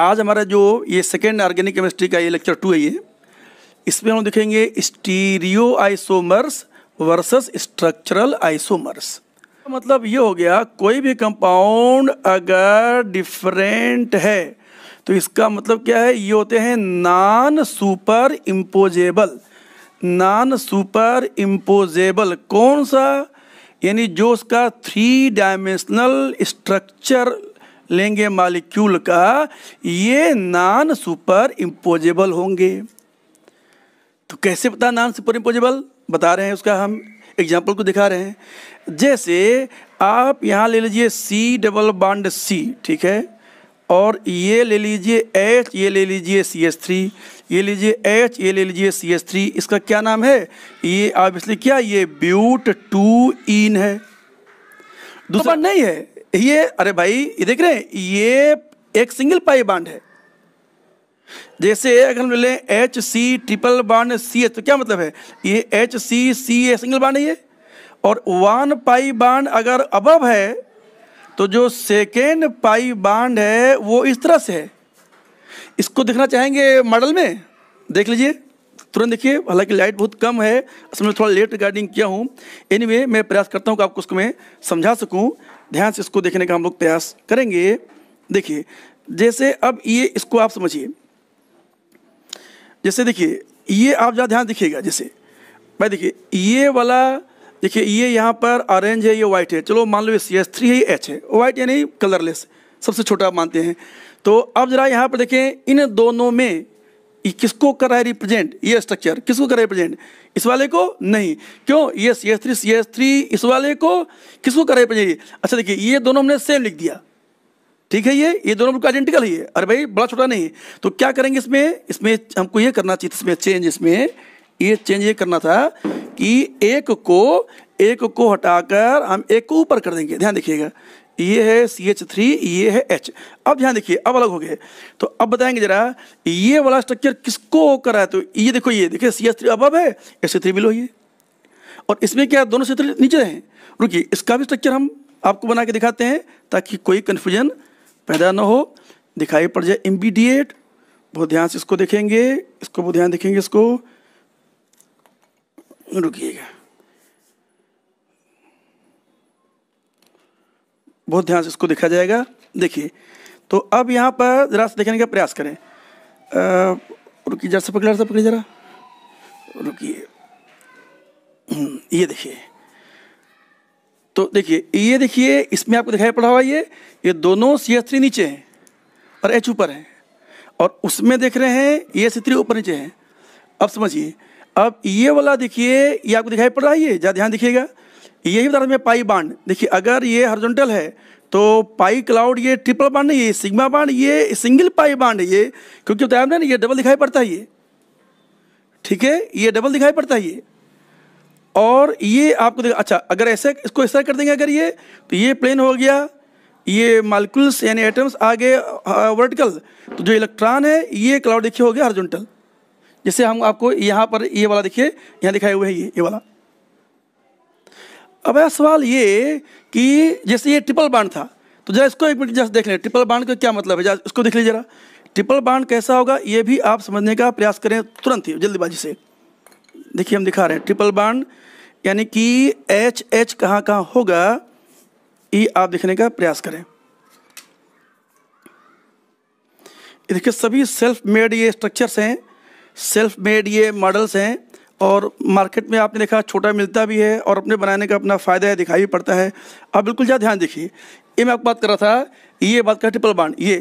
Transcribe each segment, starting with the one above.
आज हमारा जो ये सेकेंड ऑर्गेनिक केमिस्ट्री का ये लेक्चर टू है ये इसमें हम देखेंगे stereo isomers versus structural isomers मतलब ये हो गया कोई भी कंपाउंड अगर डिफरेंट है तो इसका मतलब क्या है ये होते हैं non superimposable non superimposable कौन सा यानी जो उसका थ्री डायमेंशनल स्ट्रक्चर लेंगे मालिक्यूल का ये नॉन सुपर इम्पोजेबल होंगे तो कैसे बता नॉन सुपर इम्पोजेबल बता रहे हैं उसका हम एग्जाम्पल को दिखा रहे हैं जैसे आप यहाँ ले लीजिए सी डबल बॉन्ड सी ठीक है और ये ले लीजिए एच ये ले लीजिए सी एस थ्री ये लीजिए एच ये ले लीजिए सी एस थ्री इसका क्या नाम है ये आप इसलिए क्या ये ब्यूट टू इन है दूसरा नहीं है ये अरे भाई ये देख रहे हैं ये एक सिंगल पाई बांड है जैसे अगर हम ले लें H C triple bond C H तो क्या मतलब है ये H C C a single bond है ये और वन पाई बांड अगर अबव है तो जो सेकेंड पाई बांड है वो इस तरह से है इसको देखना चाहेंगे मॉडल में देख लीजिए तुरंत देखिए हालांकि लाइट बहुत कम है असल में थोड़ा लेट रिगार्डिंग किया हूँ एनी anyway, मैं प्रयास करता हूँ कि आपको उसको मैं समझा सकूँ ध्यान से इसको देखने का हम लोग प्रयास करेंगे देखिए जैसे अब ये इसको आप समझिए जैसे देखिए ये आप ज़्यादा ध्यान दिखिएगा जैसे भाई देखिए ये वाला देखिए ये यहाँ पर ऑरेंज है ये वाइट है चलो मान लो ये सी एस थ्री है ये एच है वाइट यानी कलरलेस सबसे छोटा मानते हैं तो अब जरा यहाँ पर देखें इन दोनों में किसको कर रहा है रिप्रेजेंट ये स्ट्रक्चर किसको कर रहा है रिप्रेजेंट इस वाले को नहीं क्यों ये ये थ्री ये थ्री इस वाले को किसको कर रहा है रिप्रेजेंट अच्छा देखिए ये दोनों हमने सेम लिख दिया ठीक है ये ये दोनों बिल्कुल आइडेंटिकल है अरे भाई बड़ा छोटा नहीं तो क्या करेंगे इसमें इसमें हमको ये करना चाहिए इसमें चेंज इसमें ये चेंज ये करना था कि एक को एक को हटाकर हम एक को ऊपर कर देंगे ध्यान देखिएगा ये है सी एच थ्री ये है एच अब ध्यान देखिए अब अलग हो गए तो अब बताएंगे जरा ये वाला स्ट्रक्चर किसको कर रहा है तो ये देखो ये देखिए सी एच थ्री अब अब है एस थ्री बिलो ये और इसमें क्या दोनों क्षेत्र नीचे हैं रुकिए इसका भी स्ट्रक्चर हम आपको बना के दिखाते हैं ताकि कोई कन्फ्यूजन पैदा ना हो दिखाई पड़ जाए इमीडिएट बहुत ध्यान से इसको देखेंगे इसको बहुत ध्यान देखेंगे इसको रुकिएगा बहुत ध्यान से इसको देखा जाएगा देखिए तो अब यहाँ पर ज़रा से देखने का प्रयास करें रुकिए जरा से पकड़ से पकड़िए जरा रुकिए हम्म, ये देखिए तो देखिए ये देखिए इसमें आपको दिखाई पड़ा हुआ ये ये दोनों सी एस थ्री नीचे हैं और एच ऊपर हैं और उसमें देख रहे हैं ये सी थ्री ऊपर नीचे हैं अब समझिए अब ये वाला देखिए ये आपको दिखाई पड़ रहा है ये ज़्यादा ध्यान दिखिएगा यही बता में पाई बांड देखिए अगर ये हॉरिजॉन्टल है तो पाई क्लाउड ये ट्रिपल बांड नहीं ये सिग्मा बांड ये सिंगल पाई बांड है ये क्योंकि बताया हमने ये डबल दिखाई पड़ता है ये ठीक है ये डबल दिखाई पड़ता है ये और ये आपको देखा अच्छा अगर ऐसे इसको ऐसा कर देंगे अगर ये तो ये प्लेन हो गया ये मालिकुल्स यानी एटम्स आ गए वर्टिकल तो जो इलेक्ट्रॉन है ये क्लाउड देखिए हो गया हॉरिजॉन्टल जैसे हम आपको यहाँ पर ये वाला देखिए यहाँ दिखाए हुए हैं ये ये वाला अब यह सवाल ये कि जैसे ये ट्रिपल बाड था तो जरा इसको एक मिनट जस्ट देख लें ट्रिपल बाड का क्या मतलब है जरा इसको देख लीजिए जरा ट्रिपल बाड कैसा होगा ये भी आप समझने का प्रयास करें तुरंत ही जल्दबाजी से देखिए हम दिखा रहे हैं ट्रिपल बाड यानी कि एच एच कहाँ कहाँ होगा ये आप देखने का प्रयास करें देखिए सभी सेल्फ मेड ये स्ट्रक्चर्स हैं सेल्फ मेड ये मॉडल्स हैं और मार्केट में आपने देखा छोटा मिलता भी है और अपने बनाने का अपना फ़ायदा है दिखाई भी पड़ता है आप बिल्कुल ज़्यादा ध्यान देखिए ये मैं आपको बात कर रहा था ये बात कर ट्रिपल बाड ये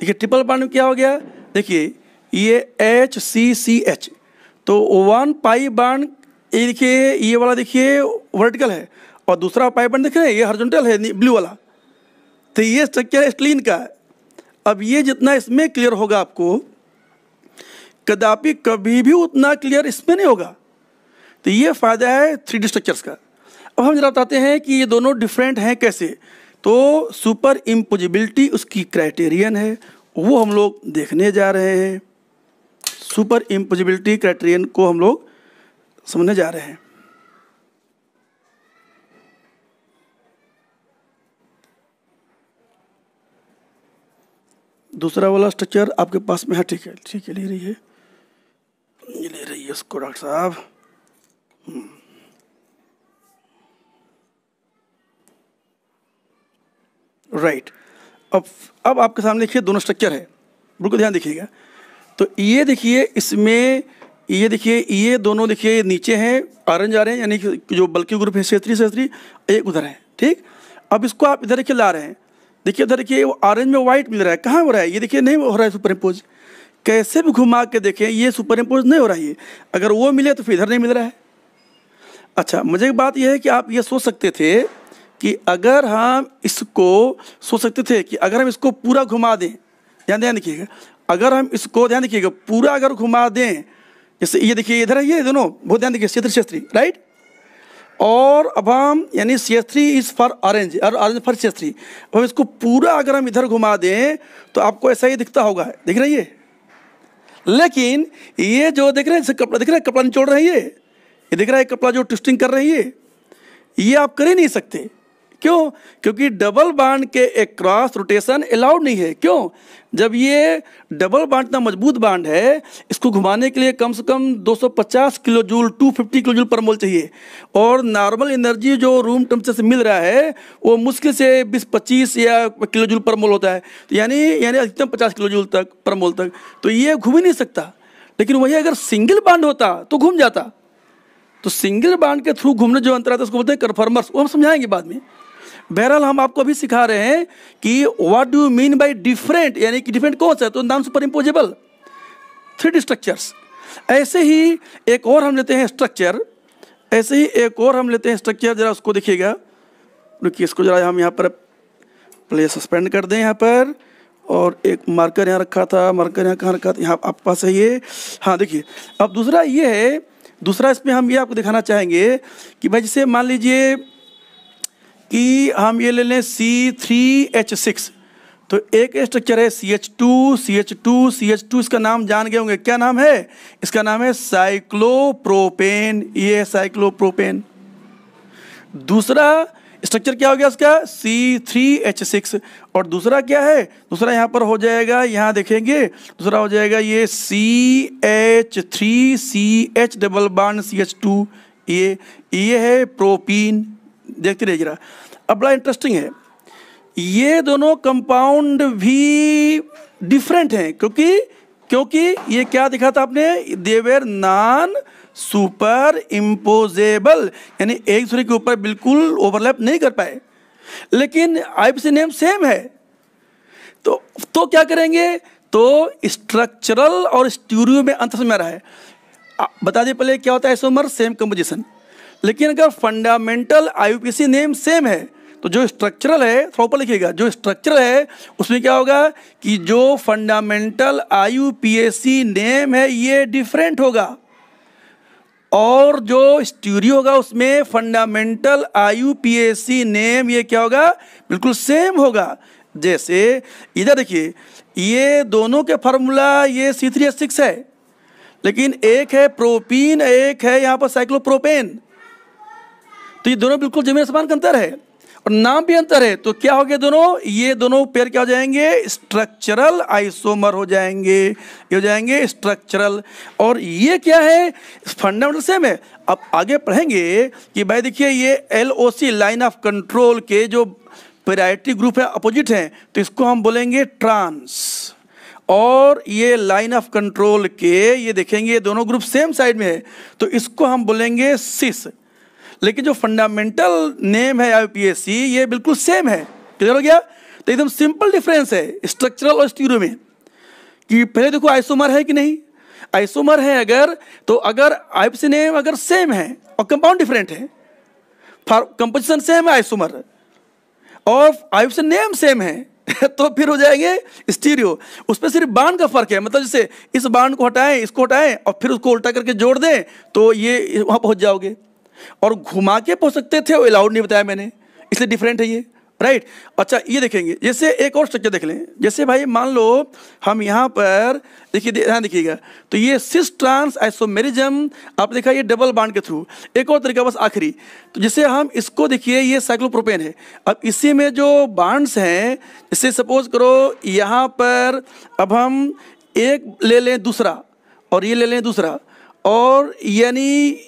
देखिए ट्रिपल बाड में क्या हो गया देखिए ये एच सी सी एच तो वन पाई बाड ये देखिए ये वाला देखिए वर्टिकल है और दूसरा पाई बाड देख रहे हैं ये हॉर्जेंटल है ब्लू वाला तो ये स्ट्रक्चर स्टलिन का का अब ये जितना इसमें क्लियर होगा आपको कदापि कभी भी उतना क्लियर इसमें नहीं होगा तो ये फ़ायदा है थ्री डी स्ट्रक्चर्स का अब हम जरा बताते हैं कि ये दोनों डिफरेंट हैं कैसे तो सुपर इम्पोजिबिलिटी उसकी क्राइटेरियन है वो हम लोग देखने जा रहे हैं सुपर इम्पोजिबिलिटी क्राइटेरियन को हम लोग समझने जा रहे हैं दूसरा वाला स्ट्रक्चर आपके पास में है ठीक है ठीक है ले रही है ये ले रही है उसको डॉक्टर साहब Hmm. राइट अब अब आपके सामने देखिए दोनों स्ट्रक्चर है बिल्कुल ध्यान देखिएगा तो ये देखिए इसमें ये देखिए ये दोनों देखिए नीचे हैं ऑरेंज आ रहे हैं यानी कि जो बल्कि ग्रुप है क्षेत्रीय क्षेत्रीय एक उधर है ठीक अब इसको आप इधर देखिए ला रहे हैं देखिए इधर देखिए वो ऑरेंज में व्हाइट मिल रहा है कहाँ हो रहा है ये देखिए नहीं हो रहा है सुपर इम्पोज कैसे भी घुमा के देखें ये सुपर इम्पोज नहीं हो रहा है अगर वो मिले तो फिर इधर नहीं मिल रहा है अच्छा मुझे एक बात यह है कि आप ये सोच सकते थे कि अगर हम इसको सोच सकते थे कि अगर हम इसको पूरा घुमा दें ध्यान ध्यान रखिएगा अगर हम इसको ध्यान रखिएगा पूरा अगर घुमा दें जैसे ये देखिए इधर है ये दोनों बहुत ध्यान देखिए क्षेत्र शेस्त्री राइट और अब हम यानी शेस्त्री इज फॉर ऑरेंज और ऑरेंज फॉर शेस्त्री अब हम इसको पूरा अगर हम इधर घुमा दें तो आपको ऐसा ही दिखता होगा दिख रही है लेकिन ये जो देख रहे हैं कपड़ा दिख रहे हैं कपड़ा निचोड़ रही है ये दिख रहा है कपड़ा जो ट्विस्टिंग कर रही है ये आप कर ही नहीं सकते क्यों क्योंकि डबल बांड के एक क्रॉस रोटेशन अलाउड नहीं है क्यों जब ये डबल बांड इतना मजबूत बांड है इसको घुमाने के लिए कम से कम 250 kilojoule 250 kilojoule per mole चाहिए और नॉर्मल एनर्जी जो रूम टेम्परेचर से मिल रहा है वो मुश्किल से 20-25 या किलो जूल पर मोल होता है तो यानी यानी अधिकतम पचास किलो जूल तक पर मोल तक तो ये घूम ही नहीं सकता लेकिन वही अगर सिंगल बांड होता तो घूम जाता तो सिंगल बांड के थ्रू घूमने जो अंतर आता है उसको बोलते हैं कन्फर्मर्स वो हम समझाएंगे बाद में बहरहाल हम आपको अभी सिखा रहे हैं कि what do mean by different यानी कि डिफरेंट कौन सा है तो नाम सुपर इम्पोजेबल थ्री स्ट्रक्चर्स ऐसे ही एक और हम लेते हैं स्ट्रक्चर ऐसे ही एक और हम लेते हैं स्ट्रक्चर जरा उसको देखिएगा रुकिए इसको जरा हम यहाँ पर प्ले सस्पेंड कर दें यहाँ पर और एक मार्कर यहाँ रखा था मार्कर यहाँ कहाँ रखा था यहाँ आपके पास है ये हाँ देखिए अब दूसरा ये है दूसरा इसमें हम ये आपको दिखाना चाहेंगे कि भाई जैसे मान लीजिए कि हम ये ले लें सी थ्री एच सिक्स तो एक स्ट्रक्चर है C H two C H two C H two इसका नाम जान गए होंगे क्या नाम है इसका नाम है साइक्लोप्रोपेन ये है साइक्लोप्रोपेन दूसरा स्ट्रक्चर क्या हो गया इसका सी थ्री एच सिक्स और दूसरा क्या है दूसरा यहाँ पर हो जाएगा यहाँ देखेंगे दूसरा हो जाएगा ये C H three C H double bond C H to ये ये है प्रोपीन देखते रहिए जरा अब बड़ा इंटरेस्टिंग है ये दोनों कंपाउंड भी डिफरेंट हैं क्योंकि क्योंकि ये क्या दिखा था आपने देवेर नान सुपर इम्पोजेबल यानी एक दूसरे के ऊपर बिल्कुल ओवरलैप नहीं कर पाए लेकिन आईपीसी नेम सेम है तो तो क्या करेंगे तो स्ट्रक्चरल और स्ट्यूरियो में अंतर समय आ रहा है बता दें पहले क्या होता है आइसोमर सेम कंपोजिशन लेकिन अगर फंडामेंटल आईयूपीसी नेम सेम है तो जो स्ट्रक्चरल है थोड़ा ऊपर लिखिएगा जो स्ट्रक्चरल है उसमें क्या होगा कि जो फंडामेंटल आई नेम है ये डिफरेंट होगा और जो स्टीरियो होगा उसमें फंडामेंटल आयु पी सी नेम ये क्या होगा बिल्कुल सेम होगा जैसे इधर देखिए ये दोनों के फार्मूला ये सी थ्री एस सिक्स है लेकिन एक है प्रोपीन एक है यहाँ पर साइक्लोप्रोपेन तो ये दोनों बिल्कुल जमीन समान का अंतर है और नाम भी अंतर है तो क्या हो गया दोनों ये दोनों पेयर क्या हो जाएंगे स्ट्रक्चरल आइसोमर हो जाएंगे ये हो जाएंगे स्ट्रक्चरल और ये क्या है फंडामेंटल सेम है अब आगे पढ़ेंगे कि भाई देखिए ये एल लाइन ऑफ कंट्रोल के जो पेराइटी ग्रुप है अपोजिट हैं तो इसको हम बोलेंगे ट्रांस और ये लाइन ऑफ कंट्रोल के ये देखेंगे दोनों ग्रुप सेम साइड में है तो इसको हम बोलेंगे सिस लेकिन जो फंडामेंटल नेम है आईपीएससी ये बिल्कुल सेम है क्लियर हो गया तो एकदम सिंपल डिफरेंस है स्ट्रक्चरल और स्टीरो में कि पहले देखो आइसोमर है कि नहीं आइसोमर है अगर तो अगर आईपीसी नेम अगर सेम है और कंपाउंड डिफरेंट है कंपोजिशन सेम है आइसोमर और आईपीसी नेम सेम है तो फिर हो जाएंगे स्टीरियो उसमें सिर्फ बांड का फर्क है मतलब जैसे इस बांड को हटाएं इसको हटाएं और फिर उसको उल्टा करके जोड़ दें तो ये वहाँ पहुँच जाओगे और घुमा के पहुँच सकते थे और अलाउड नहीं बताया मैंने इसलिए डिफरेंट है ये राइट अच्छा ये देखेंगे जैसे एक और स्ट्रक्चर देख लें जैसे भाई मान लो हम यहाँ पर देखिए देखिएगा तो ये सिस ट्रांस आइसोमेरिज्म आप देखा ये डबल बांड के थ्रू एक और तरीका बस आखिरी तो जैसे हम इसको देखिए ये साइक्लोप्रोपेन है अब इसी में जो बांड्स हैं जैसे सपोज करो यहाँ पर अब हम एक ले लें दूसरा और ये ले लें दूसरा और यानी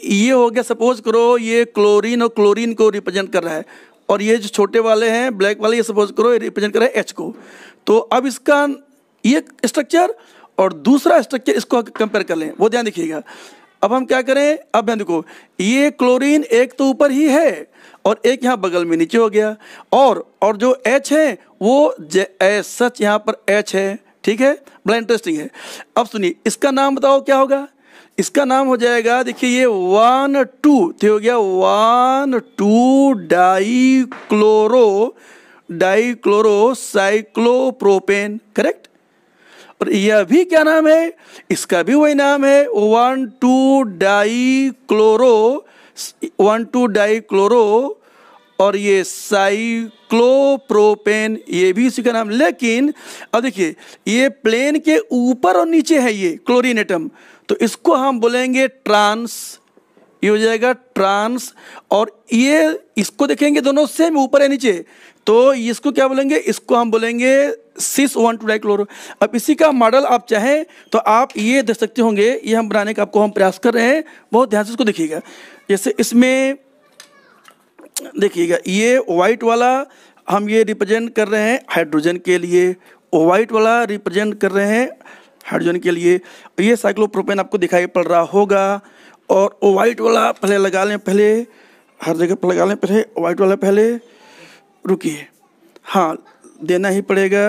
ये हो गया सपोज करो ये क्लोरीन और क्लोरीन को रिप्रेजेंट कर रहा है और ये जो छोटे वाले हैं ब्लैक वाले ये सपोज करो ये रिप्रेजेंट कर रहा है एच को तो अब इसका ये स्ट्रक्चर और दूसरा स्ट्रक्चर इसको कंपेयर कर लें वो ध्यान देखिएगा अब हम क्या करें अब ध्यान देखो ये क्लोरीन एक तो ऊपर ही है और एक यहाँ बगल में नीचे हो गया और और जो एच है वो सच यहाँ पर एच है ठीक है बड़ा इंटरेस्टिंग है अब सुनिए इसका नाम बताओ क्या होगा इसका नाम हो जाएगा देखिए ये वन टू तो हो गया one two dichloro dichloro cyclopropane correct और यह भी क्या नाम है इसका भी वही नाम है one two dichloro one two dichloro और ये साइक्लोप्रोपेन ये भी इसी का नाम लेकिन अब देखिए ये प्लेन के ऊपर और नीचे है ये क्लोरीन एटम तो इसको हम बोलेंगे ट्रांस ये हो जाएगा ट्रांस और ये इसको देखेंगे दोनों सेम ऊपर है नीचे तो इसको क्या बोलेंगे इसको हम बोलेंगे सिस वन टू डाइक्लोरो अब इसी का मॉडल आप चाहें तो आप ये देख सकते होंगे ये हम बनाने का आपको हम प्रयास कर रहे हैं बहुत ध्यान से इसको देखिएगा जैसे इसमें देखिएगा ये वाइट वाला हम ये रिप्रेजेंट कर रहे हैं हाइड्रोजन के लिए वाइट वाला रिप्रेजेंट कर रहे हैं हाइड्रोजन के लिए ये साइक्लोप्रोपेन आपको दिखाई पड़ रहा होगा और वो वाइट वाला पहले लगा लें पहले हर जगह पर लगा लें पहले वाइट वाला पहले रुकिए हाँ देना ही पड़ेगा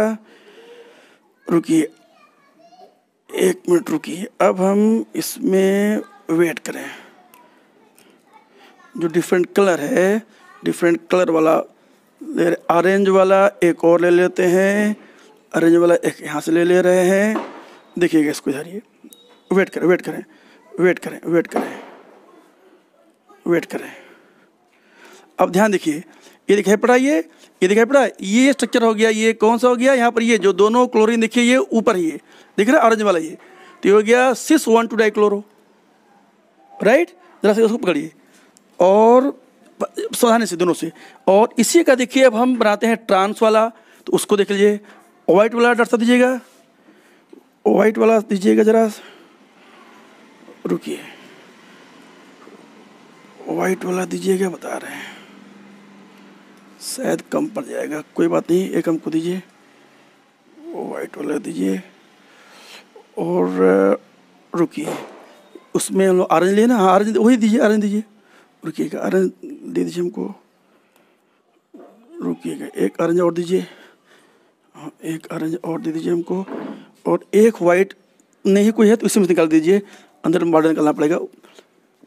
रुकिए एक मिनट रुकिए अब हम इसमें वेट करें जो डिफरेंट कलर है डिफरेंट कलर वाला ले ऑरेंज वाला एक और ले लेते हैं ऑरेंज वाला एक यहाँ से ले ले रहे हैं देखिएगा इसको झाड़िए वेट करें वेट करें वेट करें वेट करें वेट करें अब ध्यान देखिए ये दिखाई पड़ा ये ये दिखाई पड़ा ये स्ट्रक्चर हो गया ये कौन सा हो गया यहाँ पर ये जो दोनों क्लोरीन देखिए ये ऊपर ही है दिख रहा है ऑरेंज वाला ये तो ये हो गया cis one two chloro right जरा से उसको पकड़िए और सावधानी से दोनों से और इसी का देखिए अब हम बनाते हैं ट्रांस वाला तो उसको देख लीजिए व्हाइट वाला डर दीजिएगा वाइट वाला दीजिएगा जरा रुकिए वाइट वाला दीजिएगा बता रहे हैं शायद कम पड़ जाएगा कोई बात नहीं एक हमको दीजिए वाइट वाला दीजिए और रुकिए उसमें हम लोग ऑरेंज लिए ना हाँ ऑरेंज वही दीजिए ऑरेंज दीजिए रुकिएगा ऑरेंज दे दीजिए हमको रुकिएगा एक ऑरेंज और दीजिए हाँ एक ऑरेंज और दे दीजिए हमको और एक वाइट नहीं कोई है तो उसमें में निकाल दीजिए अंदर बॉर्डर निकालना पड़ेगा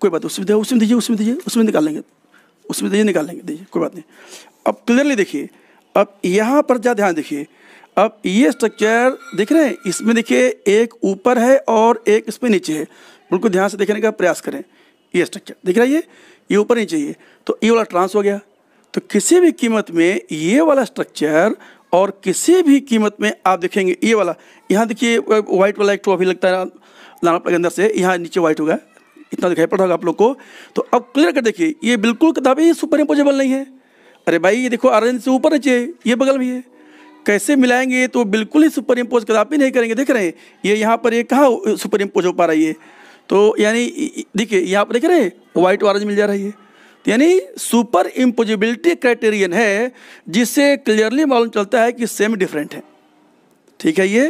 कोई बात उसमें उसमें दीजिए उसमें दीजिए उसमें निकाल लेंगे उसमें दीजिए निकाल लेंगे दीजिए कोई बात नहीं अब क्लियरली देखिए अब यहाँ पर ज़्यादा ध्यान देखिए अब ये स्ट्रक्चर देख रहे हैं इसमें देखिए एक ऊपर है और एक इसमें नीचे है बिल्कुल ध्यान से देखने का प्रयास करें ये स्ट्रक्चर दिख रहा है ये ये ऊपर नीचे ये तो ये वाला ट्रांस हो गया तो किसी भी कीमत में ये वाला स्ट्रक्चर और किसी भी कीमत में आप देखेंगे ये वाला यहाँ देखिए वाइट वाला एक ट्रॉफी लगता है लाना के अंदर से यहाँ नीचे वाइट होगा इतना दिखाई पड़ रहा होगा आप लोग को तो अब क्लियर कर देखिए ये बिल्कुल किताबें सुपर इम्पोजेबल नहीं है अरे भाई ये देखो ऑरेंज से ऊपर नीचे ये बगल भी है कैसे मिलाएंगे तो बिल्कुल ही सुपर इम्पोज किताब भी नहीं करेंगे देख रहे हैं ये यहाँ पर ये कहाँ सुपर इम्पोज हो पा रही है तो यानी देखिए यहाँ पर देख रहे हैं वाइट ऑरेंज मिल जा रही है यानी सुपर इम्पोजिबिलिटी क्राइटेरियन है जिससे क्लियरली मालूम चलता है कि सेम डिफरेंट है ठीक है ये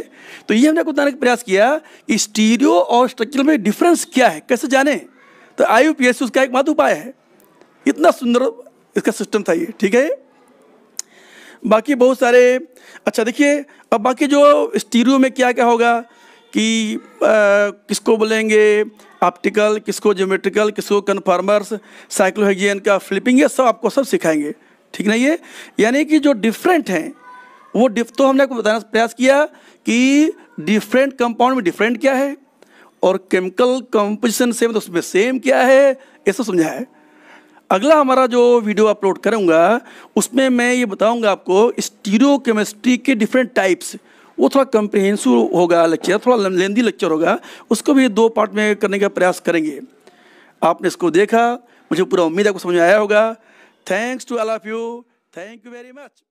तो ये हमने बताने का प्रयास किया कि स्टीरियो और स्ट्रक्चर में डिफरेंस क्या है कैसे जाने तो आई यू उसका एक मात्र उपाय है इतना सुंदर इसका सिस्टम था ये ठीक है बाकी बहुत सारे अच्छा देखिए अब बाकी जो स्टीरियो में क्या क्या होगा कि आ, किसको बोलेंगे ऑप्टिकल किसको जोमेट्रिकल किसको कन्फार्मर्स साइक्लोहेजियन का फ्लिपिंग ये सब आपको सब सिखाएंगे ठीक नहीं है यानी कि जो डिफरेंट हैं वो डिफ तो हमने आपको बताने प्रयास किया कि डिफरेंट कंपाउंड में डिफरेंट क्या है और केमिकल कंपोजिशन सेम तो उसमें सेम क्या है ये सब समझा है अगला हमारा जो वीडियो अपलोड करूँगा उसमें मैं ये बताऊँगा आपको स्टीरियो केमिस्ट्री के डिफरेंट टाइप्स वो थोड़ा कंप्रहेंसिव होगा लेक्चर थोड़ा लेंदी लेक्चर होगा उसको भी दो पार्ट में करने का प्रयास करेंगे आपने इसको देखा मुझे पूरा उम्मीद आपको समझ में आया होगा thanks to all of you thank you very much